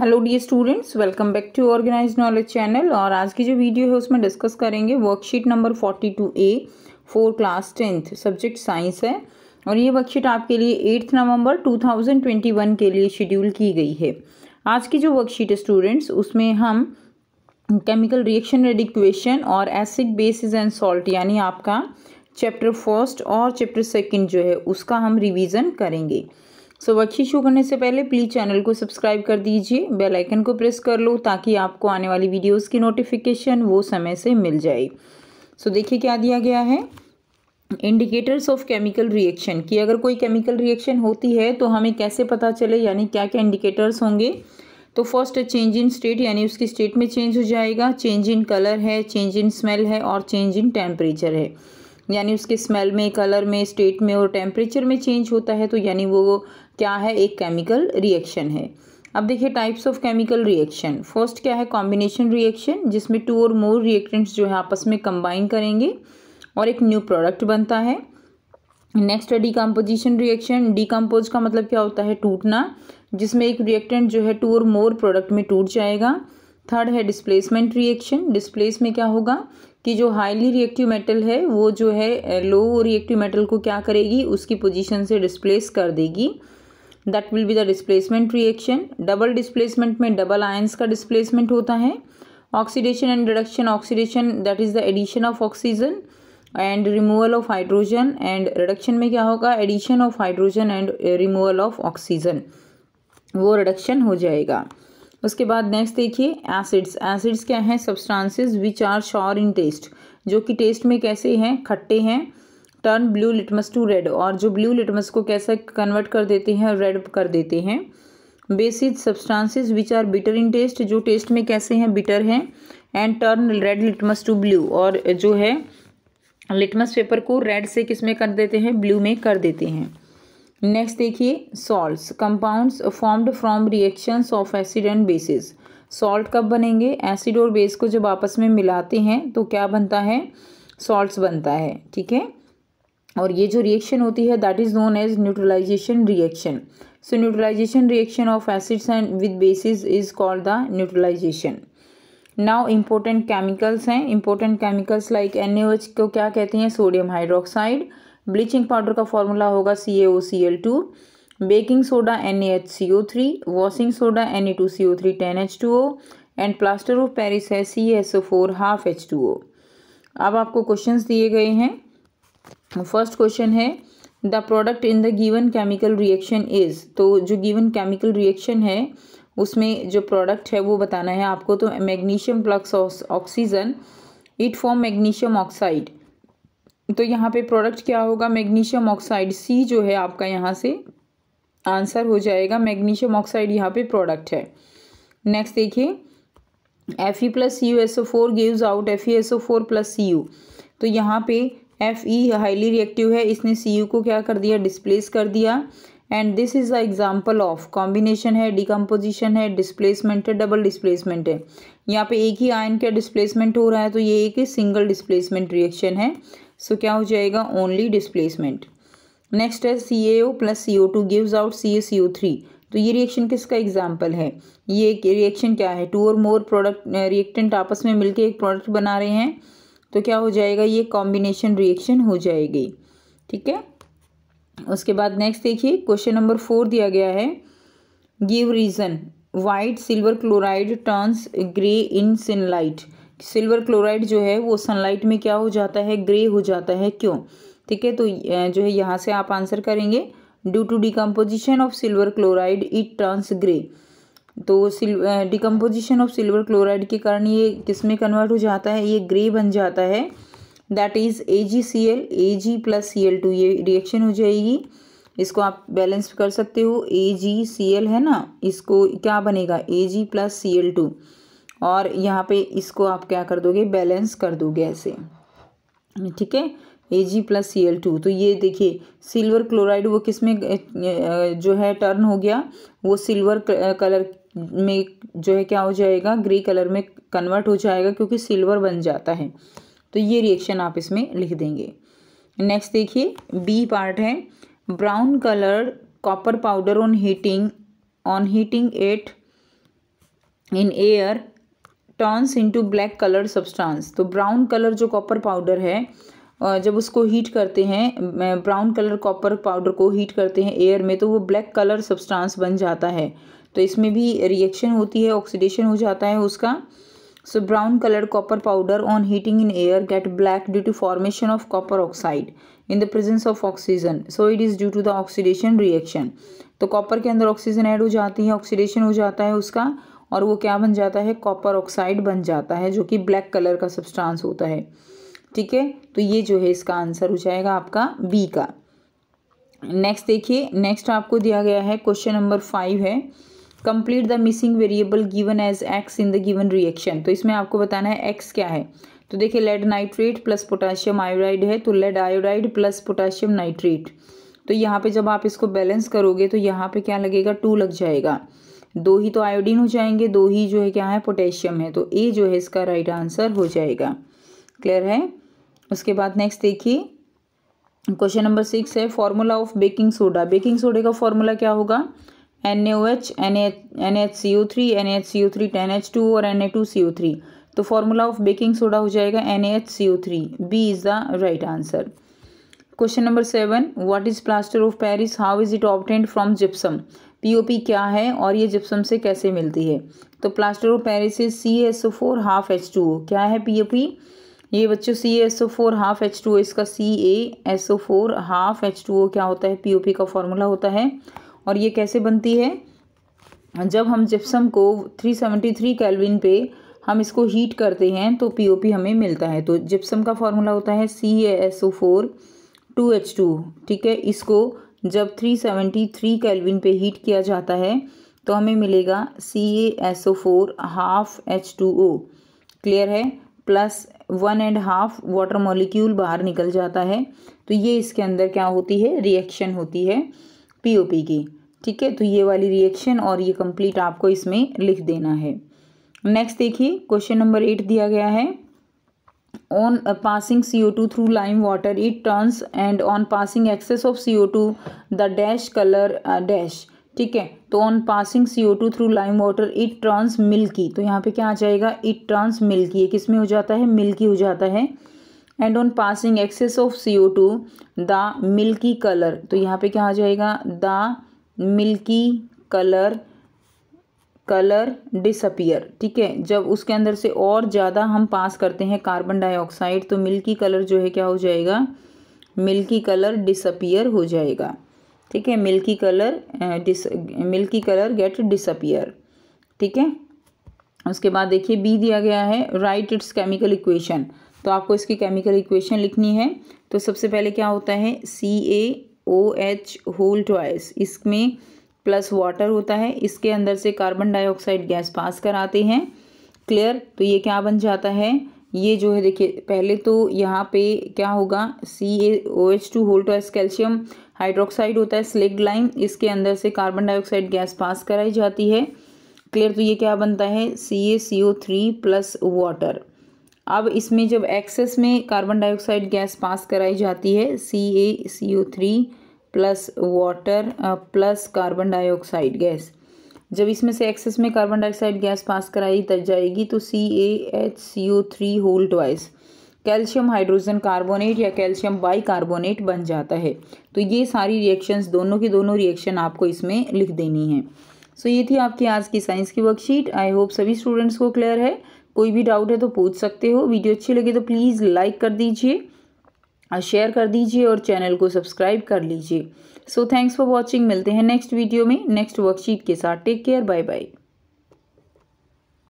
hello the students welcome back to organize knowledge channel और आज की जो वीडियो है उसमें डिस्कस करेंगे worksheet number forty two A for class tenth subject science है और ये वर्कशीट आपके लिए eighth November two thousand twenty one के लिए शेड्यूल की गई है आज की जो वर्कशीट है स्टूडेंट्स उसमें हम केमिकल रिएक्शन रेडिक्वेशन और एसिड बेसिस एंड सॉल्ट यानी आपका चैप्टर फर्स्ट और चैप्टर सेकेंड जो है उसका हम रिविज़न करेंगे सो वर्कशीट शुरू करने से पहले प्लीज़ चैनल को सब्सक्राइब कर दीजिए बेल आइकन को प्रेस कर लो ताकि आपको आने वाली वीडियोस की नोटिफिकेशन वो समय से मिल जाए सो so, देखिए क्या दिया गया है इंडिकेटर्स ऑफ केमिकल रिएक्शन कि अगर कोई केमिकल रिएक्शन होती है तो हमें कैसे पता चले यानी क्या क्या इंडिकेटर्स होंगे तो फर्स्ट चेंज इन स्टेट यानी उसकी स्टेट में चेंज हो जाएगा चेंज इन कलर है चेंज इन स्मेल है और चेंज इन टेम्परेचर है यानी उसके स्मेल में कलर में स्टेट में और टेम्परेचर में चेंज होता है तो यानी वो क्या है एक केमिकल रिएक्शन है अब देखिए types of chemical reaction first क्या है कॉम्बिनेशन रिएक्शन जिसमें टू और मोर रिएक्टेंट्स जो है आपस में कंबाइन करेंगे और एक न्यू प्रोडक्ट बनता है नेक्स्ट है डिकम्पोजिशन रिएक्शन डिकम्पोज का मतलब क्या होता है टूटना जिसमें एक रिएक्टेंट जो है टू और मोर प्रोडक्ट में टूट जाएगा थर्ड है डिस्प्लेसमेंट रिएक्शन डिस्प्लेस में क्या होगा कि जो हाईली रिएक्टिव मेटल है वो जो है लो रिएक्टिव मेटल को क्या करेगी उसकी पोजीशन से डिस्प्लेस कर देगी that will be the displacement reaction double displacement में डबल आयंस का डिस्प्लेसमेंट होता है oxidation and reduction oxidation that is the addition of oxygen and removal of hydrogen and reduction में क्या होगा addition of hydrogen and removal of oxygen वो reduction हो जाएगा उसके बाद नेक्स्ट देखिए एसिड्स एसिड्स क्या हैं substances which are sour in taste जो कि टेस्ट में कैसे हैं खट्टे हैं turn blue litmus to red और जो ब्लू लिटमस को कैसे कन्वर्ट कर देते हैं और रेड कर देते हैं basic substances which are bitter in taste जो टेस्ट में कैसे हैं बिटर हैं and turn red litmus to blue और जो है लिटमस पेपर को रेड से किस में कर देते हैं ब्लू में कर देते हैं नेक्स्ट देखिए salt compounds formed from reactions of acid and bases salt कब बनेंगे एसिड और बेस को जब आपस में मिलाते हैं तो क्या बनता है सॉल्ट्स बनता है ठीक है और ये जो रिएक्शन होती है that is known as neutralization reaction so neutralization reaction of acids and with bases is called the neutralization now important chemicals हैं इम्पोर्टेंट केमिकल्स लाइक एन को क्या कहते हैं सोडियम हाइड्रोक्साइड ब्लीचिंग पाउडर का फॉर्मूला होगा C A O C L two baking soda N H C O three washing soda N A two C O three ten H two O and plaster of Paris है C S O four half H two O अब आपको question दिए गए हैं first question है the product in the given chemical reaction is तो जो given chemical reaction है उसमें जो प्रोडक्ट है वो बताना है आपको तो magnesium plus oxygen it form magnesium oxide तो यहाँ पे प्रोडक्ट क्या होगा मैग्नीशियम ऑक्साइड सी जो है आपका यहाँ से आंसर हो जाएगा मैग्नीशियम ऑक्साइड यहाँ पे प्रोडक्ट है नेक्स्ट देखिए F E plus C U S O four gives out F E S O four plus C U तो यहाँ पे एफ ई हाईली रिएक्टिव है इसने सी यू को क्या कर दिया डिस्प्लेस कर दिया and this is the example of combination है डिकम्पोजिशन है डिस्प्लेसमेंट है डबल डिस्प्लेसमेंट है यहाँ पे एक ही आयन का डिस्प्लेसमेंट हो रहा है तो ये एक सिंगल डिस्प्लेसमेंट रिएक्शन है सो so, क्या हो जाएगा ओनली डिस्प्लेसमेंट नेक्स्ट है C A O plus C O two gives out C A C O three तो ये रिएक्शन किसका एग्जाम्पल है ये रिएक्शन क्या है टू और मोर प्रोडक्ट रिएक्टेंट आपस में मिलकर एक प्रोडक्ट बना रहे हैं तो क्या हो जाएगा ये कॉम्बिनेशन रिएक्शन हो जाएगी ठीक है उसके बाद नेक्स्ट देखिए क्वेश्चन नंबर फोर दिया गया है give reason white silver chloride turns grey in sunlight silver chloride जो है वो सनलाइट में क्या हो जाता है ग्रे हो जाता है क्यों ठीक है तो जो है यहाँ से आप आंसर करेंगे due to decomposition of silver chloride it turns grey तो डिकम्पोजिशन ऑफ सिल्वर क्लोराइड के कारण ये किस में कन्वर्ट हो जाता है ये ग्रे बन जाता है that is A G C L A G plus C L two ये रिएक्शन हो जाएगी इसको आप बैलेंस कर सकते हो ए जी सी एल है ना इसको क्या बनेगा A G plus C L two और यहाँ पे इसको आप क्या कर दोगे बैलेंस कर दोगे ऐसे ठीक है A G plus C L two तो ये देखिए सिल्वर क्लोराइड वो किस में जो है टर्न हो गया वो सिल्वर कलर में जो है क्या हो जाएगा ग्रे कलर में कन्वर्ट हो जाएगा क्योंकि सिल्वर बन जाता है तो ये रिएक्शन आप इसमें लिख देंगे नेक्स्ट देखिए बी पार्ट है brown colour copper powder on heating on heating at in air turns into black colour substance तो ब्राउन कलर जो कॉपर पाउडर है जब उसको हीट करते हैं ब्राउन कलर कॉपर पाउडर को हीट करते हैं एयर में तो वो ब्लैक कलर सब्सटेंस बन जाता है तो इसमें भी रिएक्शन होती है ऑक्सीडेशन हो जाता है उसका so brown colour copper powder on heating in air get black due to formation of copper oxide in the presence of oxygen so it is due to the oxidation reaction तो copper के अंदर oxygen add हो जाती है oxidation हो जाता है उसका और वो क्या बन जाता है कॉपर ऑक्साइड बन जाता है जो कि ब्लैक कलर का सब्सटांस होता है ठीक है तो ये जो है इसका आंसर हो जाएगा आपका बी का नेक्स्ट देखिए नेक्स्ट आपको दिया गया है क्वेश्चन नंबर फाइव है complete the missing variable given as X in the given reaction तो इसमें आपको बताना है एक्स क्या है तो देखिए lead nitrate plus potassium iodide है तो lead iodide plus potassium nitrate तो यहाँ पे जब आप इसको बैलेंस करोगे तो यहाँ पे क्या लगेगा टू लग जाएगा दो ही तो आयोडीन हो जाएंगे दो ही जो है क्या है पोटेशियम है तो ए जो है इसका राइट आंसर हो जाएगा क्लियर है उसके बाद नेक्स्ट देखिए क्वेश्चन नंबर सिक्स है formula of baking soda baking सोडे का फॉर्मूला क्या होगा N A O H N N H C O three N H C O three ten H two और N A two C O three तो formula of baking soda हो जाएगा N A H C O three B is the right answer question number seven what is plaster of Paris how is it obtained from gypsum POP क्या है और ये gypsum से कैसे मिलती है तो plaster of Paris is C S O four half H two O क्या है पीओपी ये बच्चों C S O four half H two O इसका C A S O four half H two O क्या होता है पीओपी का formula होता है और ये कैसे बनती है जब हम जिप्सम को 373 केल्विन पे हम इसको हीट करते हैं तो पीओपी हमें मिलता है तो जिप्सम का फॉर्मूला होता है C S O four two H two ठीक है इसको जब 373 केल्विन पे हीट किया जाता है तो हमें मिलेगा C A S O four half H two O clear है plus one and half water molecule बाहर निकल जाता है तो ये इसके अंदर क्या होती है रिएक्शन होती है पीओपी की ठीक है तो ये वाली रिएक्शन और ये कंप्लीट आपको इसमें लिख देना है नेक्स्ट देखिए क्वेश्चन नंबर एट दिया गया है on passing C O two through lime water it turns and on passing excess of C O two the dash colour dash ठीक है तो on passing C O two through lime water it turns milky तो यहाँ पे क्या आ जाएगा it turns milky किस में हो जाता है मिल्की हो जाता है and on passing excess of C O two the milky colour तो यहाँ पे क्या आ जाएगा the milky colour colour disappear ठीक है जब उसके अंदर से और ज़्यादा हम पास करते हैं कार्बन डाइऑक्साइड तो मिल्की कलर जो है क्या हो जाएगा मिल्की कलर डिसअपियर हो जाएगा ठीक है milky colour dis milky colour get disappear ठीक है उसके बाद देखिए बी दिया गया है राइट इट्स केमिकल इक्वेशन तो आपको इसकी केमिकल इक्वेशन लिखनी है तो सबसे पहले क्या होता है C A O H whole twice इसमें प्लस वाटर होता है इसके अंदर से कार्बन डाइऑक्साइड गैस पास कराते हैं क्लियर तो ये क्या बन जाता है ये जो है देखिए पहले तो यहाँ पे क्या होगा C A O H two whole twice calcium hydroxide होता है स्लेग लाइम इसके अंदर से कार्बन डाइऑक्साइड गैस पास कराई जाती है क्लियर तो ये क्या बनता है C A C O three plus water अब इसमें जब एक्सेस में कार्बन डाइऑक्साइड गैस पास कराई जाती है C A C O three plus water plus carbon dioxide gas जब इसमें से एक्सेस में कार्बन डाइऑक्साइड गैस पास कराई जाएगी तो C A H C O three whole twice calcium hydrogen carbonate या कैल्शियम बाइकार्बोनेट बन जाता है तो ये सारी रिएक्शंस दोनों की दोनों रिएक्शन आपको इसमें लिख देनी है सो so ये थी आपकी आज की साइंस की वर्कशीट आई होप सभी स्टूडेंट्स को क्लियर है कोई भी डाउट है तो पूछ सकते हो वीडियो अच्छी लगी तो प्लीज़ लाइक कर दीजिए और शेयर कर दीजिए और चैनल को सब्सक्राइब कर लीजिए सो थैंक्स फॉर वॉचिंग मिलते हैं नेक्स्ट वीडियो में नेक्स्ट वर्कशीट के साथ टेक केयर बाय बाय